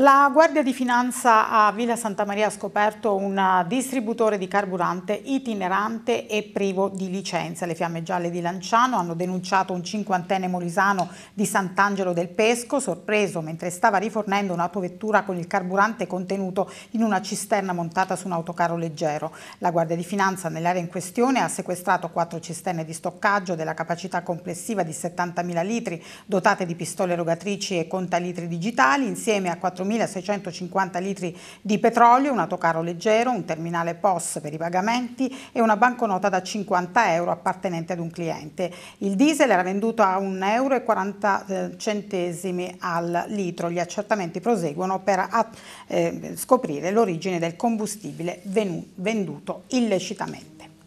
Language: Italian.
La Guardia di Finanza a Villa Santa Maria ha scoperto un distributore di carburante itinerante e privo di licenza. Le fiamme gialle di Lanciano hanno denunciato un cinquantenne molisano di Sant'Angelo del Pesco, sorpreso mentre stava rifornendo un'autovettura con il carburante contenuto in una cisterna montata su un autocarro leggero. La Guardia di Finanza nell'area in questione ha sequestrato quattro cisterne di stoccaggio della capacità complessiva di 70.000 litri, dotate di pistole erogatrici e contalitri digitali, insieme a 4.000 4.650 litri di petrolio, un autocarro leggero, un terminale POS per i pagamenti e una banconota da 50 euro appartenente ad un cliente. Il diesel era venduto a 1,40 euro eh, al litro. Gli accertamenti proseguono per eh, scoprire l'origine del combustibile venuto illecitamente.